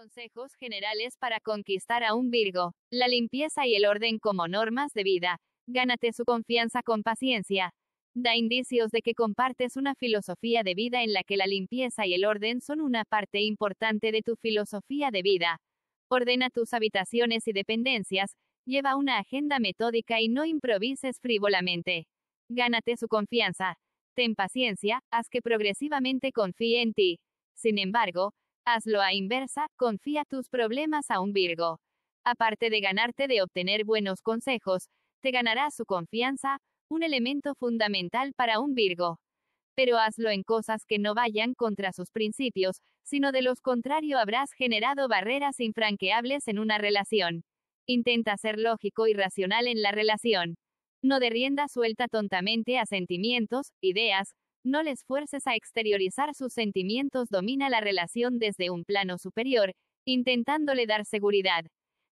consejos generales para conquistar a un Virgo. La limpieza y el orden como normas de vida. Gánate su confianza con paciencia. Da indicios de que compartes una filosofía de vida en la que la limpieza y el orden son una parte importante de tu filosofía de vida. Ordena tus habitaciones y dependencias, lleva una agenda metódica y no improvises frívolamente. Gánate su confianza. Ten paciencia, haz que progresivamente confíe en ti. Sin embargo, Hazlo a inversa, confía tus problemas a un Virgo. Aparte de ganarte de obtener buenos consejos, te ganará su confianza, un elemento fundamental para un Virgo. Pero hazlo en cosas que no vayan contra sus principios, sino de los contrario habrás generado barreras infranqueables en una relación. Intenta ser lógico y racional en la relación. No de rienda suelta tontamente a sentimientos, ideas, no les fuerces a exteriorizar sus sentimientos, domina la relación desde un plano superior, intentándole dar seguridad.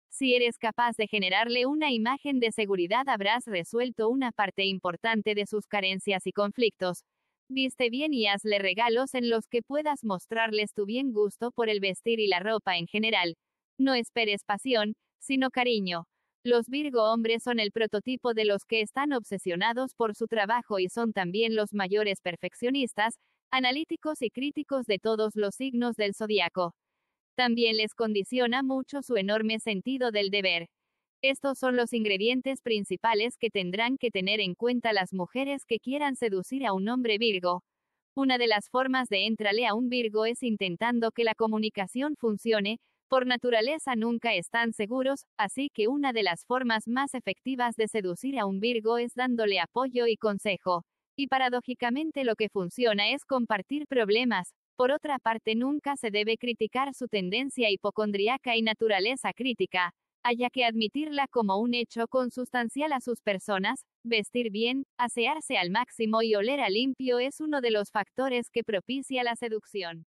Si eres capaz de generarle una imagen de seguridad habrás resuelto una parte importante de sus carencias y conflictos. Viste bien y hazle regalos en los que puedas mostrarles tu bien gusto por el vestir y la ropa en general. No esperes pasión, sino cariño. Los Virgo hombres son el prototipo de los que están obsesionados por su trabajo y son también los mayores perfeccionistas, analíticos y críticos de todos los signos del zodiaco. También les condiciona mucho su enorme sentido del deber. Estos son los ingredientes principales que tendrán que tener en cuenta las mujeres que quieran seducir a un hombre Virgo. Una de las formas de entrarle a un Virgo es intentando que la comunicación funcione, por naturaleza nunca están seguros, así que una de las formas más efectivas de seducir a un Virgo es dándole apoyo y consejo. Y paradójicamente lo que funciona es compartir problemas. Por otra parte, nunca se debe criticar su tendencia hipocondriaca y naturaleza crítica, haya que admitirla como un hecho consustancial a sus personas, vestir bien, asearse al máximo y oler a limpio es uno de los factores que propicia la seducción.